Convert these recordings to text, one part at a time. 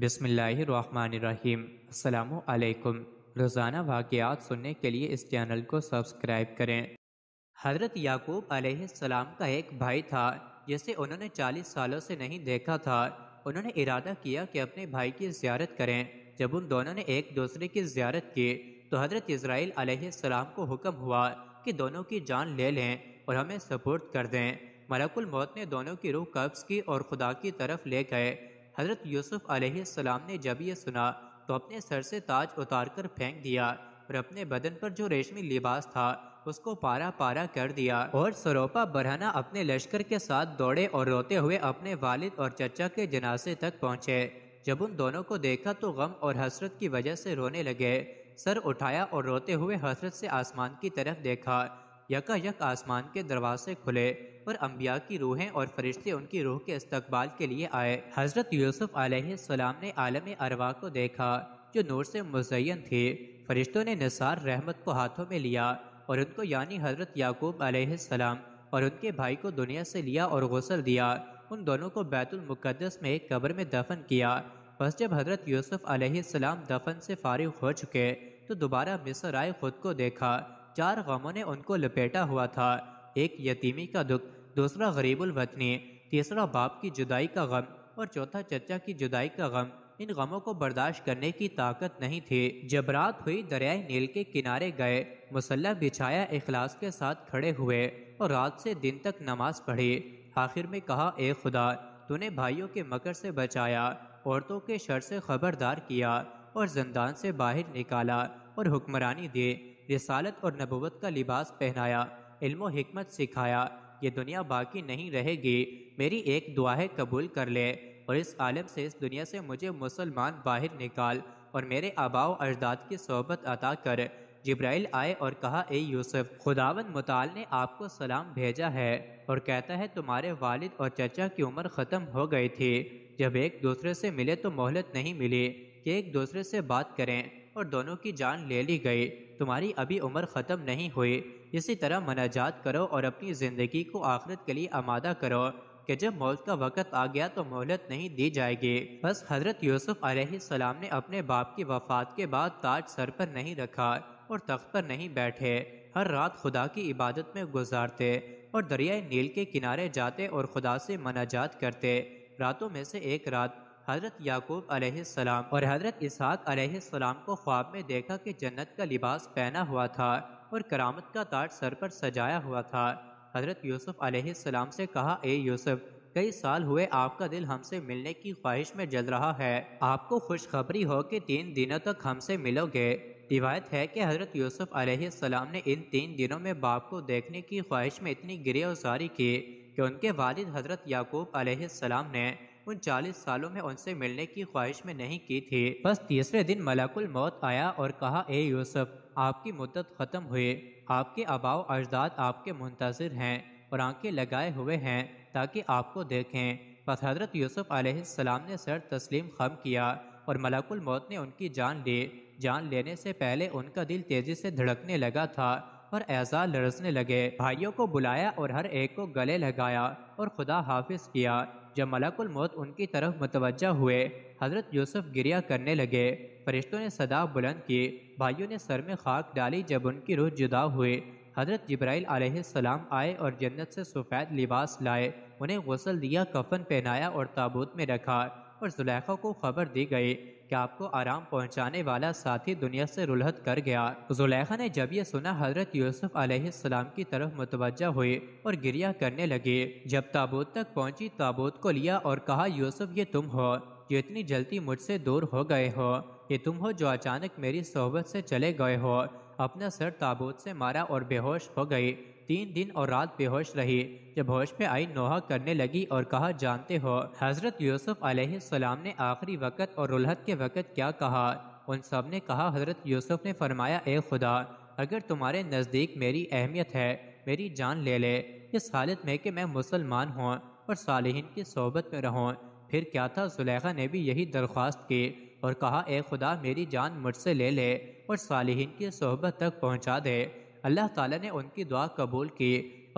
बिसमीम् अल्लाम रोज़ाना वाक़ात सुनने के लिए इस चैनल को सब्सक्राइब करें हज़रत याकूब अलैहिस्सलाम का एक भाई था जिसे उन्होंने 40 सालों से नहीं देखा था उन्होंने इरादा किया कि अपने भाई की ज्यारत करें जब उन दोनों ने एक दूसरे की ज्यारत की तो हज़रत इसराइल अलैहिस्सलाम को हुक्म हुआ कि दोनों की जान ले लें और हमें सपोर्ट कर दें मलकुल मौत ने दोनों की रूह कब्ज़ की और खुदा की तरफ ले गए हज़रत यूसुफ अलैहिस्सलाम ने जब यह सुना तो अपने सर से ताज उतार कर फेंक दिया और अपने बदन पर जो रेशमी लिबास था उसको पारा पारा कर दिया और सरोपा बरहना अपने लश्कर के साथ दौड़े और रोते हुए अपने वालिद और चचा के जनाजे तक पहुँचे जब उन दोनों को देखा तो गम और हसरत की वजह से रोने लगे सर उठाया और रोते हुए हसरत से आसमान की तरफ देखा यकायक आसमान के दरवाजे खुले और अम्बिया की रूहें और फरिश्ते उनकी रूह के इस्तकबाल के लिए आए हज़रत यूसुफ सलाम ने आलम अरवा को देखा जो नूर से मुजयन थे फरिश्तों ने निसार रहमत को हाथों में लिया और उनको यानी हज़रत याकूब सलाम और उनके भाई को दुनिया से लिया और गसल दिया उन दोनों को बैतुलमक़दस में एक कब्र में दफन किया बस जब हज़रत यूसुफ सलाम दफन से फारिग हो चुके तो दोबारा मिसर आए खुद को देखा चार गमों ने उनको लपेटा हुआ था एक यतीमी का दुख दूसरा गरीबुल वतनी तीसरा बाप की जुदाई का गम और चौथा चचा की जुदाई का गम इन गमों को बर्दाश्त करने की ताकत नहीं थी जब रात हुई दरियाए नील के किनारे गए मुसल्ला बिछाया इखलास के साथ खड़े हुए और रात से दिन तक नमाज पढ़ी आखिर में कहा ए खुदा तूने भाइयों के मकर से बचाया औरतों के शर से खबरदार किया और जंदान से बाहर निकाला और हुक्मरानी दी रिसालत और नबूवत का लिबास पहनाया इल्मो हिकमत सिखाया ये दुनिया बाकी नहीं रहेगी मेरी एक दुआ है कबूल कर ले और इस आलम से इस दुनिया से मुझे मुसलमान बाहर निकाल और मेरे आबाव अजदाद की सोहबत अता कर जब्राइल आए और कहा ए यूसुफ खुदावन मुताल ने आपको सलाम भेजा है और कहता है तुम्हारे वालिद और चचा की उम्र ख़त्म हो गई थी जब एक दूसरे से मिले तो मोहलत नहीं मिली कि एक दूसरे से बात करें और दोनों की जान ले ली गई तुम्हारी अभी उम्र ख़त्म नहीं हुई इसी तरह मनाजात करो और अपनी ज़िंदगी को आखिरत के लिए आमादा करो कि जब मौत का वक़्त आ गया तो मोहलत नहीं दी जाएगी बस हज़रत यूसुफ सलाम ने अपने बाप की वफ़ात के बाद ताज सर पर नहीं रखा और तख्त पर नहीं बैठे हर रात खुदा की इबादत में गुजारते और दरियाए नील के किनारे जाते और खुदा से मनाजात करते रातों में से एक रात हज़रत याकूब अलैहिस्सलाम और हज़रत इसहाक अलैहिस्सलाम को ख्वाब में देखा कि जन्नत का लिबास पहना हुआ था और करामत का ताज सर पर सजाया हुआ था हज़रत यूसुफ अलैहिस्सलाम से कहा ए यूसुफ कई साल हुए आपका दिल हमसे मिलने की ख्वाहिश में जल रहा है आपको खुशखबरी हो कि तीन दिनों तक हमसे मिलोगे रिवायत है कि हज़रत यूसुफ अलैहिस्सलाम ने इन तीन दिनों में बाप को देखने की ख्वाहिश में इतनी गिरे की कि उनके वालिद हज़रत याकूब अलैहिस्सलाम ने उन चालीस सालों में उनसे मिलने की ख्वाहिश में नहीं की थी बस तीसरे दिन मलाकुल मौत आया और कहा ए यूसुफ आपकी मुद्दत खत्म हुई आपके अबाव अजदाद आपके मुंतजर हैं और आंखें लगाए हुए हैं ताकि आपको देखें बस हजरत यूसुफ आसमाम ने सर तस्लीम खम किया और मलाकुल मौत ने उनकी जान ली जान लेने से पहले उनका दिल तेजी से धड़कने लगा था और ऐसा लड़सने लगे भाइयों को बुलाया और हर एक को गले लगाया और खुदा हाफिज किया जब मलाकुल मौत उनकी तरफ मुतवजा हुए हज़रत यूसुफ गिरिया करने लगे फरिश्तों ने सदा बुलंद की भाइयों ने सर में खाक डाली जब उनकी रूह जुदा हुई हज़रत जब्राइल आसमाम आए और जन्नत से सफ़ेद लिबास लाए उन्हें गसल दिया कफन पहनाया और ताबूत में रखा और जुलैखा को खबर दी गई कि आपको आराम पहुंचाने वाला साथी दुनिया से रुलहत कर गया जुलेखा ने जब यह सुना हजरत यूसुफ अलैहिस्सलाम की तरफ मुतवजा हुए और गिरिया करने लगे जब ताबूत तक पहुंची ताबूत को लिया और कहा यूसुफ ये तुम हो जो इतनी जल्दी मुझसे दूर हो गए हो ये तुम हो जो अचानक मेरी सोहबत से चले गए हो अपना सर ताबूत से मारा और बेहोश हो गए तीन दिन और रात बेहोश रही जब होश में आई नोहा करने लगी और कहा जानते हो हजरत यूसुफ अलैहिस्सलाम ने आखिरी वक़्त और रुलहत के वक़्त क्या कहा उन सब ने कहा हजरत यूसुफ ने फरमाया ए खुदा अगर तुम्हारे नज़दीक मेरी अहमियत है मेरी जान ले ले इस हालत में कि मैं मुसलमान हूँ और सालहीन की सोहबत में रहूँ फिर क्या था जुलेखा ने भी यही दरख्वास्त की और कहा ए खुदा मेरी जान मुझसे ले ले और सालहीन की सोहबत तक पहुँचा दे अल्लाह ताला ने उनकी दुआ कबूल की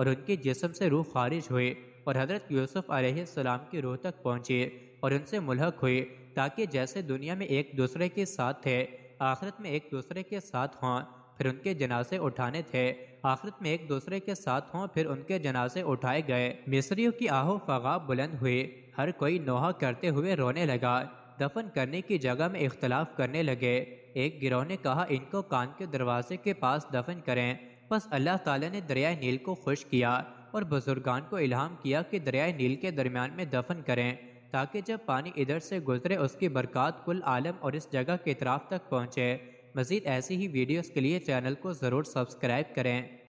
और उनके जिसम से रूह खारिज हुए और हज़रत यूसुफ़ अलैहिस्सलाम की रूह तक पहुँचे और उनसे मुलहक हुए ताकि जैसे दुनिया में एक दूसरे के साथ थे आखिरत में एक दूसरे के साथ हों फिर उनके जनाजे उठाने थे आखिरत में एक दूसरे के साथ हों फिर उनके जनाजे उठाए गए मिस्रियों की आहो फगा बुलंद हुए हर कोई नोहा करते हुए रोने लगा दफन करने की जगह में इख्तलाफ करने लगे एक गिरोह ने कहा इनको कान के दरवाजे के पास दफन करें बस अल्लाह ताला ने दरिया नील को खुश किया और बुजुर्गान को इल्हाम किया कि दरिया नील के दरमियान में दफन करें ताकि जब पानी इधर से गुजरे उसकी बरकत कुल आलम और इस जगह के इतराफ़ तक पहुँचे मज़ीद ऐसी ही वीडियोज़ के लिए चैनल को ज़रूर सब्सक्राइब करें